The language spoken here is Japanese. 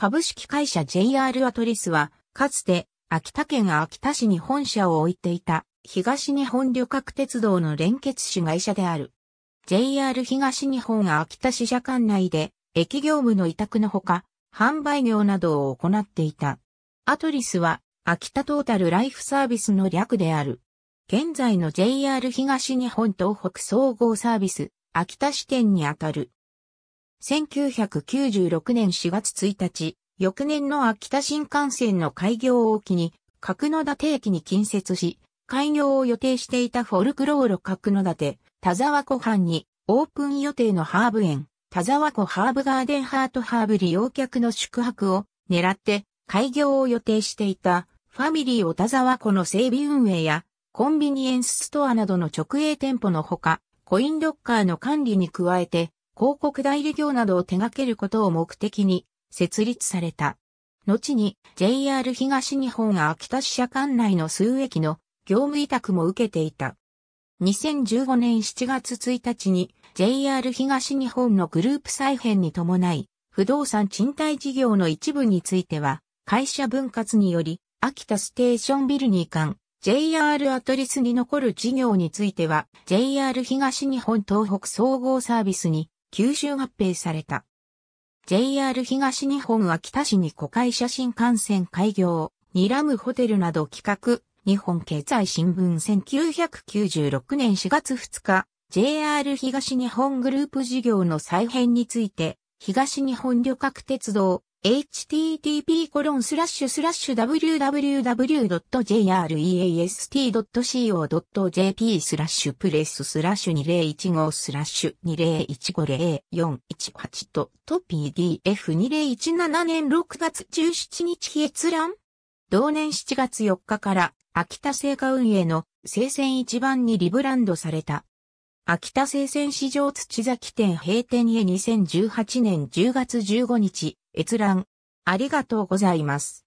株式会社 JR アトリスは、かつて、秋田県秋田市に本社を置いていた、東日本旅客鉄道の連結子会社である。JR 東日本秋田支社管内で、駅業務の委託のほか、販売業などを行っていた。アトリスは、秋田トータルライフサービスの略である。現在の JR 東日本東北総合サービス、秋田支店にあたる。1996年4月1日、翌年の秋田新幹線の開業を機に、角立駅に近接し、開業を予定していたフォルクロール角立、田沢湖畔に、オープン予定のハーブ園、田沢湖ハーブガーデンハートハーブ利用客の宿泊を狙って、開業を予定していた、ファミリーを田沢湖の整備運営や、コンビニエンスストアなどの直営店舗のほか、コインロッカーの管理に加えて、広告代理業などを手掛けることを目的に、設立された。後に JR 東日本秋田支社管内の数駅の業務委託も受けていた。2015年7月1日に JR 東日本のグループ再編に伴い、不動産賃貸事業の一部については、会社分割により、秋田ステーションビルに移管、JR アトリスに残る事業については、JR 東日本東北総合サービスに吸収合併された。JR 東日本秋田市に古海写真観戦開業、ニラムホテルなど企画、日本経済新聞1996年4月2日、JR 東日本グループ事業の再編について、東日本旅客鉄道、http://www.jreast.co.jp スラッシュプレススラッシュ2015スラッシュ20150418とと PDF2017 年6月17日閲覧同年7月4日から秋田製菓運営の生鮮一番にリブランドされた。秋田生鮮市場土崎店閉店へ2018年10月15日。閲覧、ありがとうございます。